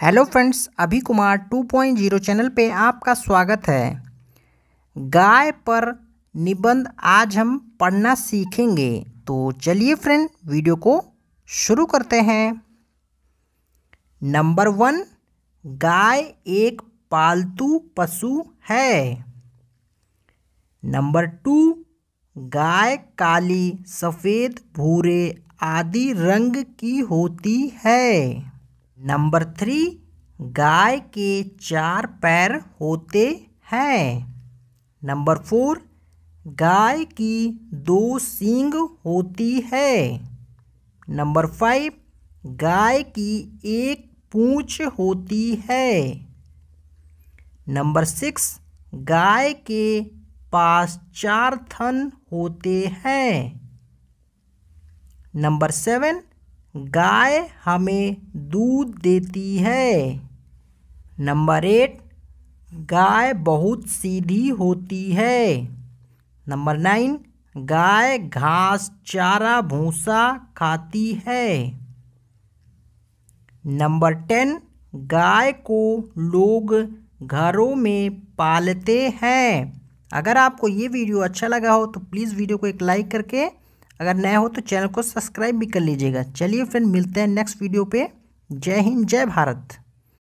hello friends अभी Kumar 2.0 channel पे आपका स्वागत है गाय पर निबंध आज हम पढ़ना सीखेंगे तो चलिए फ्रेंड वीडियो को शुरू करते हैं नंबर वन गाय एक पालतू पशु है नंबर टू गाय काली सफ़ेद भूरे आदि रंग की होती है नंबर थ्री गाय के चार पैर होते हैं नंबर फोर गाय की दो सींग होती है नंबर फाइव गाय की एक पूंछ होती है नंबर सिक्स गाय के पास चार थन होते हैं नंबर सेवन गाय हमें दूध देती है नंबर एट गाय बहुत सीधी होती है नंबर नाइन गाय घास चारा भूसा खाती है नंबर टेन गाय को लोग घरों में पालते हैं अगर आपको ये वीडियो अच्छा लगा हो तो प्लीज़ वीडियो को एक लाइक करके अगर नया हो तो चैनल को सब्सक्राइब भी कर लीजिएगा चलिए फ्रेंड मिलते हैं नेक्स्ट वीडियो पे जय हिंद जय भारत